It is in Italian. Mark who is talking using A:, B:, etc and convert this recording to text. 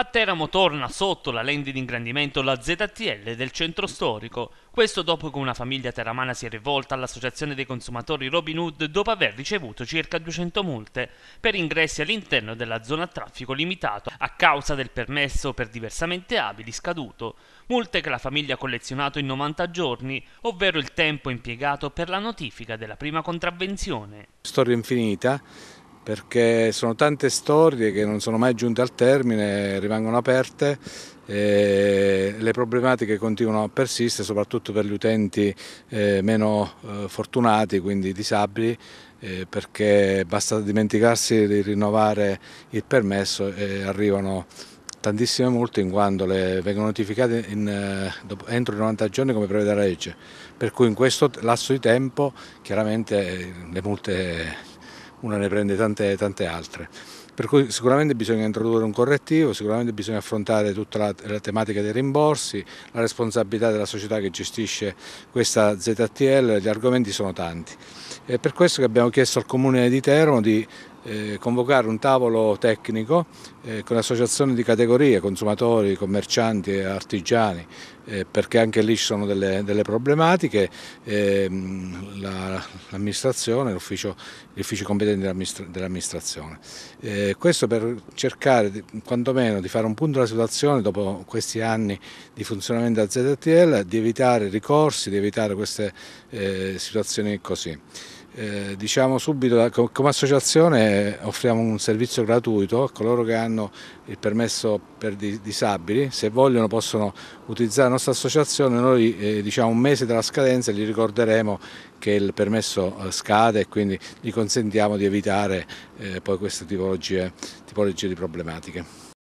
A: A Teramo torna sotto la lente di ingrandimento la ZTL del centro storico. Questo dopo che una famiglia teramana si è rivolta all'associazione dei consumatori Robin Hood dopo aver ricevuto circa 200 multe per ingressi all'interno della zona a traffico limitato a causa del permesso per diversamente abili scaduto. Multe che la famiglia ha collezionato in 90 giorni, ovvero il tempo impiegato per la notifica della prima contravvenzione.
B: Storia infinita perché sono tante storie che non sono mai giunte al termine, rimangono aperte e le problematiche continuano a persistere soprattutto per gli utenti eh, meno eh, fortunati, quindi disabili, eh, perché basta dimenticarsi di rinnovare il permesso e arrivano tantissime multe in quanto le vengono notificate in, entro i 90 giorni come prevede la legge, per cui in questo lasso di tempo chiaramente le multe una ne prende tante, tante altre. Per cui sicuramente bisogna introdurre un correttivo, sicuramente bisogna affrontare tutta la, la, tematica dei rimborsi, la responsabilità della società che gestisce questa ZTL, gli argomenti sono tanti. È per questo che abbiamo chiesto al Comune di Teramo di eh, convocare un tavolo tecnico eh, con associazioni di categorie, consumatori, commercianti e artigiani, eh, perché anche lì ci sono delle, delle problematiche, ehm, l'amministrazione, gli uffici competenti dell'amministrazione. questo per cercare quantomeno di fare un punto della situazione dopo questi anni di funzionamento della ZTL, di evitare ricorsi, di evitare queste situazioni così. Eh, diciamo subito, eh, come associazione eh, offriamo un servizio gratuito a coloro che hanno il permesso per disabili, se vogliono possono utilizzare la nostra associazione, noi eh, diciamo un mese dalla scadenza gli ricorderemo che il permesso scade e quindi gli consentiamo di evitare eh, poi queste tipologie, tipologie di problematiche.